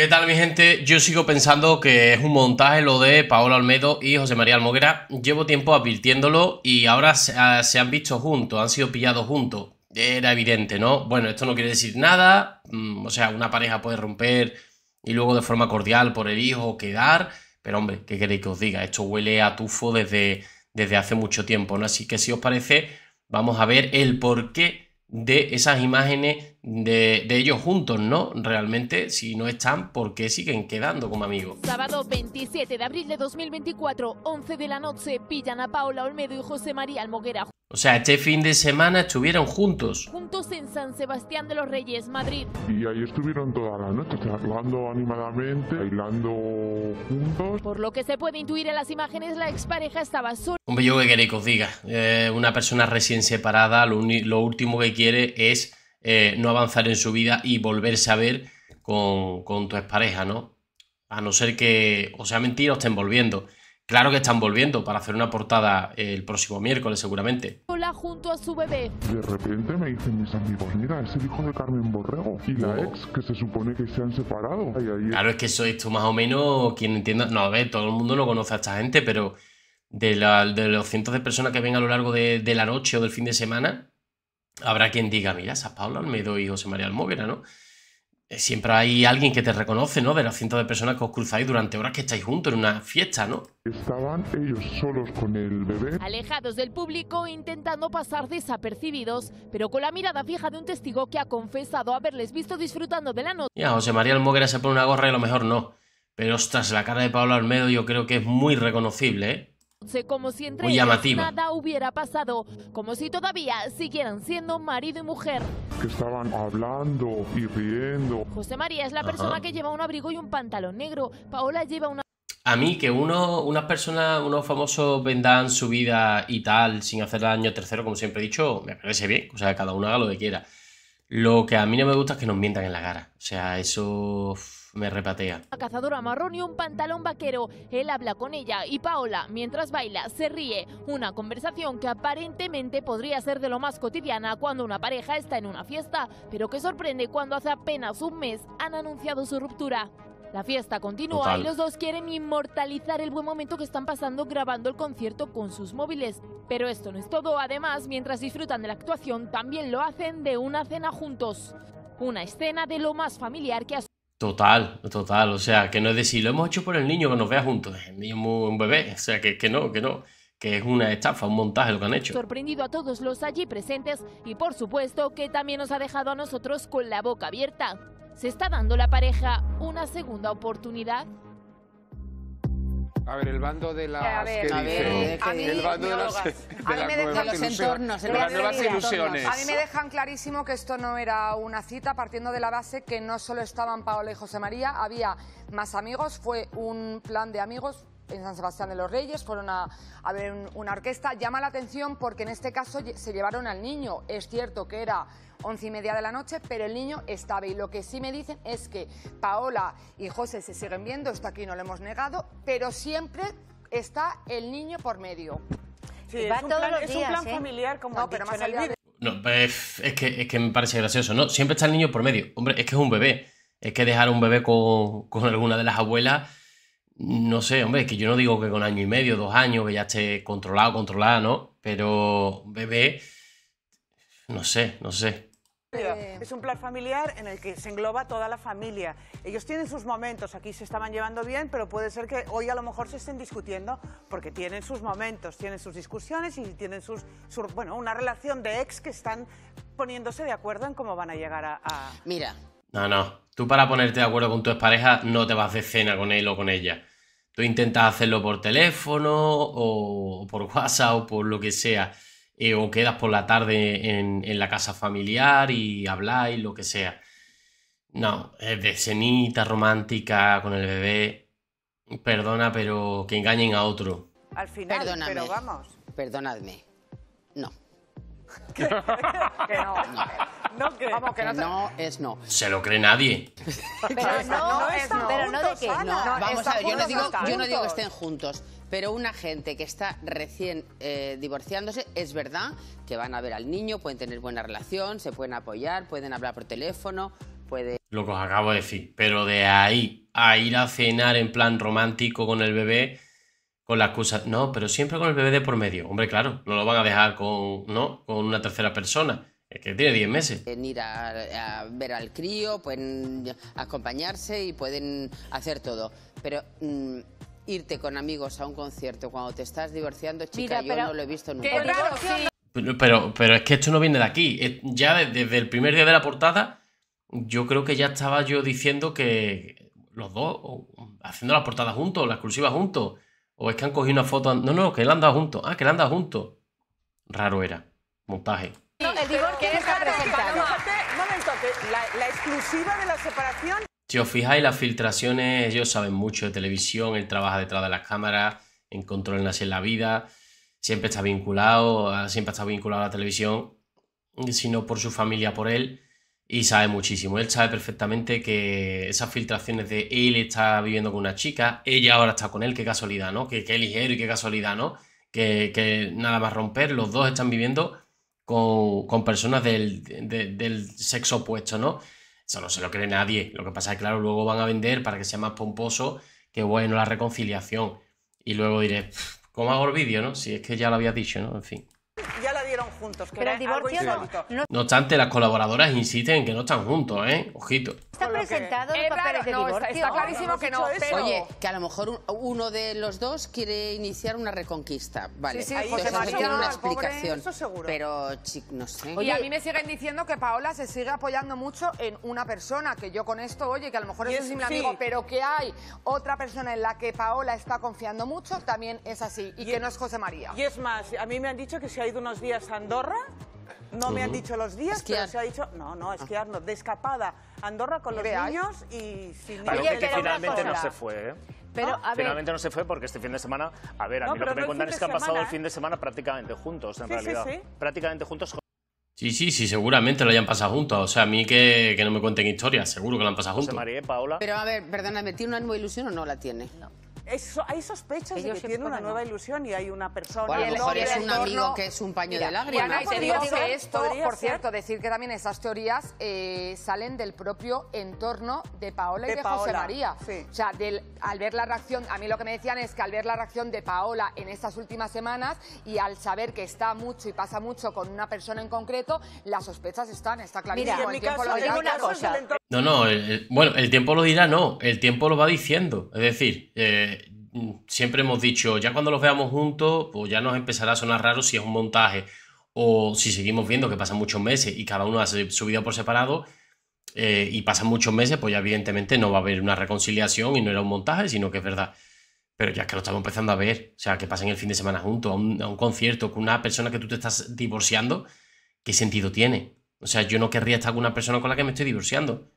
¿Qué tal mi gente? Yo sigo pensando que es un montaje lo de Paolo Almedo y José María Almoguera. Llevo tiempo advirtiéndolo y ahora se han visto juntos, han sido pillados juntos. Era evidente, ¿no? Bueno, esto no quiere decir nada. Mm, o sea, una pareja puede romper y luego de forma cordial por el hijo quedar. Pero hombre, ¿qué queréis que os diga? Esto huele a tufo desde, desde hace mucho tiempo, ¿no? Así que si os parece, vamos a ver el porqué de esas imágenes de, ellos juntos, ¿no? Realmente, si no están, ¿por qué siguen quedando como amigos? Sábado 27 de abril de 2024, 11 de la noche, pillan a Paula Olmedo y José María Almoguera. O sea, este fin de semana estuvieron juntos. Juntos en San Sebastián de los Reyes, Madrid. Y ahí estuvieron toda la noche charlando animadamente, bailando juntos. Por lo que se puede intuir en las imágenes, la expareja estaba sola. Hombre, yo que queréis que os diga. Eh, una persona recién separada, lo último que quiere es eh, no avanzar en su vida y volverse a ver con, con tu expareja, ¿no? A no ser que o sea mentira o estén volviendo. Claro que están volviendo para hacer una portada eh, el próximo miércoles, seguramente. Hola, junto a su bebé. De repente me dicen mis amigos, mira, es el hijo de Carmen Borrego y la oh. ex, que se supone que se han separado. claro, es que soy tú más o menos quien entienda. No, a ver, todo el mundo no conoce a esta gente, pero de, los cientos de personas que ven a lo largo de la noche o del fin de semana, Habrá quien diga, mira, esas Paula Almedo y José María Almóguera, ¿no? Eh, siempre hay alguien que te reconoce, ¿no? De los cientos de personas que os cruzáis durante horas que estáis juntos en una fiesta, ¿no? Estaban ellos solos con el bebé. Alejados del público, intentando pasar desapercibidos, pero con la mirada fija de un testigo que ha confesado haberles visto disfrutando de la noche. Ya, José María Almóguera se pone una gorra y a lo mejor no. Pero ostras, la cara de Pablo Almedo yo creo que es muy reconocible, ¿eh? como si entre ellos nada hubiera pasado, como si todavía siguieran siendo marido y mujer. Que estaban hablando y riendo. José María es la persona que lleva un abrigo y un pantalón negro. Paola lleva una... A mí que uno, unas personas, unos famosos vendan su vida y tal sin hacer daño tercero, como siempre he dicho, me parece bien. O sea, cada uno haga lo que quiera. Lo que a mí no me gusta es que nos mientan en la cara. O sea, eso me repatea. Una cazadora marrón y un pantalón vaquero. Él habla con ella y Paola, mientras baila, se ríe. Una conversación que aparentemente podría ser de lo más cotidiana cuando una pareja está en una fiesta, pero que sorprende cuando hace apenas un mes han anunciado su ruptura. La fiesta continúa y los dos quieren inmortalizar el buen momento que están pasando grabando el concierto con sus móviles. Pero esto no es todo, además, mientras disfrutan de la actuación, también lo hacen de una cena juntos. Una escena de lo más familiar que ha Total, total. O sea, que no es decir, lo hemos hecho por el niño que nos vea juntos. El niño es un bebé. O sea, que, que no, que no que es una estafa, un montaje lo que han hecho. Sorprendido a todos los allí presentes y por supuesto que también nos ha dejado a nosotros con la boca abierta. ¿Se está dando la pareja una segunda oportunidad? A ver, el bando de las a ver, mí, me dejan eh, ilusiones. A mí me dejan clarísimo que esto no era una cita, partiendo de la base que no solo estaban Paola y José María, había más amigos, fue un plan de amigos en San Sebastián de los Reyes, fueron a, ver una orquesta. Llama la atención porque en este caso se llevaron al niño. Es cierto que era once y media de la noche, pero el niño estaba. Y lo que sí me dicen es que Paola y José se siguen viendo, esto aquí no lo hemos negado, pero siempre está el niño por medio. Sí, es, un plan, es un plan familiar, como no, pero no, pues, es, que, es que me parece gracioso, ¿no? Siempre está el niño por medio. Hombre, es que es un bebé. Es que dejar un bebé con, con alguna de las abuelas no sé, hombre, es que yo no digo que con año y medio, dos años, que ya esté controlado, controlada, ¿no? Pero bebé, no sé, no sé. Eh, es un plan familiar en el que se engloba toda la familia. Ellos tienen sus momentos, aquí se estaban llevando bien, pero puede ser que hoy a lo mejor se estén discutiendo porque tienen sus momentos, tienen sus discusiones y tienen sus, bueno, una relación de ex que están poniéndose de acuerdo en cómo van a llegar a, Mira. No, no, tú para ponerte de acuerdo con tu pareja no te vas de cena con él o con ella. Tú intentas hacerlo por teléfono o por WhatsApp o por lo que sea. Eh, o quedas por la tarde en, la casa familiar y habláis, lo que sea. No, es de cenita romántica con el bebé. Perdona, pero que engañen a otro. Al final, Perdóname. pero vamos. Perdonadme. No. que, no. No que no, es no. Se lo cree nadie. Pero no, es Pero no de No, yo no, digo, que estén juntos, pero una gente que está recién eh, divorciándose, es verdad que van a ver al niño, pueden tener buena relación, se pueden apoyar, pueden hablar por teléfono, puede Lo que os acabo de decir. Pero de ahí a ir a cenar en plan romántico con el bebé, con la cosas... no, pero siempre con el bebé de por medio. Hombre, claro, no lo van a dejar con, con una tercera persona. Es que tiene 10 meses. Pueden ir a, ver al crío, pueden acompañarse y pueden hacer todo. Pero mm, irte con amigos a un concierto cuando te estás divorciando, chica, yo no lo he visto nunca. pero, pero, es que esto no viene de aquí. Ya desde, desde el primer día de la portada, yo creo que ya estaba yo diciendo que los dos, haciendo la portada juntos, la exclusiva juntos. O es que han cogido una foto. No, no, que él anda junto. Ah, que él anda junto. Raro era. Montaje. la, exclusiva de la separación. Si os fijáis, las filtraciones, ellos saben mucho de televisión, él trabaja detrás de las cámaras, en control en la vida, siempre está vinculado, siempre está vinculado a la televisión, sino por su familia, por él. Y sabe muchísimo. Él sabe perfectamente que esas filtraciones de él está viviendo con una chica, ella ahora está con él, qué casualidad, ¿no? Qué, ligero y qué casualidad, ¿no? Que, que, nada más romper, los dos están viviendo con, personas del, sexo opuesto, ¿no? Eso no se lo cree nadie. Lo que pasa es que, claro, luego van a vender para que sea más pomposo que, bueno, la reconciliación. Y luego diré, ¿cómo hago el vídeo, no? Si es que ya lo había dicho, ¿no? En fin el no obstante, las colaboradoras insisten en que no están juntos, ¿eh? Ojito están presentados eh, los papeles de divorcio. Está, clarísimo que no. Oye, que a lo mejor uno de los dos quiere iniciar una reconquista. Vale, sí, José María, una explicación. seguro. Pero, no sé. Oye, y a mí me siguen diciendo que Paola se sigue apoyando mucho en una persona, que yo con esto, oye, que a lo mejor es un simple amigo, pero que hay otra persona en la que Paola está confiando mucho, también es así, y, que no es José María. Y es más, a mí me han dicho que se ha ido unos días a Andorra no me han dicho los días, pero se ha dicho, no, no, ah. que no, de escapada, Andorra con los niños y sin niños. finalmente no se fue, ¿eh? Pero, Finalmente no se fue porque este fin de semana, a ver, a mí lo que me cuentan es que han pasado el fin de semana prácticamente juntos, en realidad. Sí, sí. Prácticamente juntos. Sí, sí, sí, seguramente lo hayan pasado juntos. O sea, a mí que, no me cuenten historias, seguro que lo han pasado juntos. María, Paola. Pero a ver, perdóname, ¿tiene una nueva ilusión o no la tiene? No hay sospechas de que tiene una nueva ilusión y hay una persona. a lo mejor es un amigo que es un paño de lágrimas. Y te digo esto, por cierto, decir que también esas teorías eh, salen del propio entorno de Paola y de José María. O sea, del, al ver la reacción, a mí lo que me decían es que al ver la reacción de Paola en estas últimas semanas y al saber que está mucho y pasa mucho con una persona en concreto, las sospechas están, está clarísimo. Mira, en mi caso, una cosa. No, no, bueno, el tiempo lo dirá, no, el tiempo lo va diciendo. Es decir, eh, siempre hemos dicho, ya cuando los veamos juntos, pues ya nos empezará a sonar raro si es un montaje o si seguimos viendo que pasan muchos meses y cada uno hace su vida por separado eh, y pasan muchos meses, pues ya evidentemente no va a haber una reconciliación y no era un montaje, sino que es verdad. Pero ya es que lo estamos empezando a ver, o sea, que pasen el fin de semana juntos, a un concierto con una persona que tú te estás divorciando, ¿qué sentido tiene? O sea, yo no querría estar con una persona con la que me estoy divorciando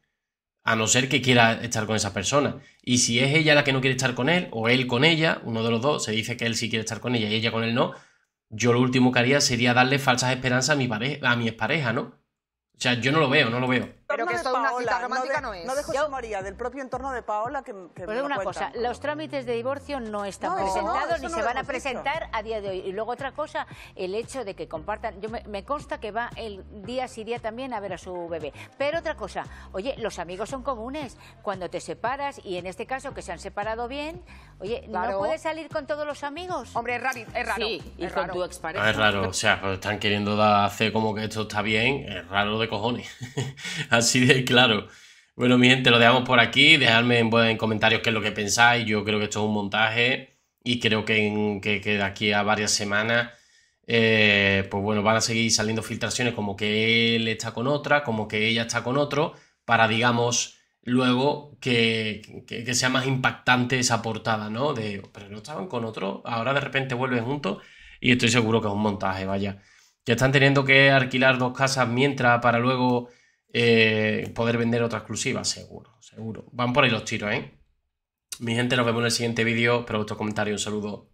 a no ser que quiera estar con esa persona. Y si es ella la que no quiere estar con él, o él con ella, uno de los dos, se dice que él sí quiere estar con ella y ella con él no, yo lo último que haría sería darle falsas esperanzas a mi, pareja, a mi expareja, ¿no? O sea, yo no lo veo, no lo veo. Pero que esto una cita no, es. No de María, del propio entorno de Paola que, que Pero una cosa, los trámites de divorcio no están presentados ni se van a presentar a día de hoy. Y luego otra cosa, el hecho de que compartan... Yo me, consta que va el día sí día también a ver a su bebé. Pero otra cosa, oye, los amigos son comunes. Cuando te separas, y en este caso que se han separado bien, oye, ¿no puedes salir con todos los amigos? Hombre, es raro. Es raro sí, y con tu expareja. Es raro, o sea, están queriendo hacer como que esto está bien, es raro de cojones. así de claro. Bueno, mi gente, lo dejamos por aquí. Dejadme en, comentarios qué es lo que pensáis. Yo creo que esto es un montaje y creo que, que, de aquí a varias semanas, eh, pues bueno, van a seguir saliendo filtraciones como que él está con otra, como que ella está con otro, para, digamos, luego que, que, sea más impactante esa portada, ¿no? De, pero no estaban con otro, ahora de repente vuelven juntos y estoy seguro que es un montaje, vaya. Que están teniendo que alquilar dos casas mientras para luego eh, poder vender otra exclusiva, seguro, seguro. Van por ahí los tiros, ¿eh? Mi gente, nos vemos en el siguiente vídeo. vuestro comentario, un saludo.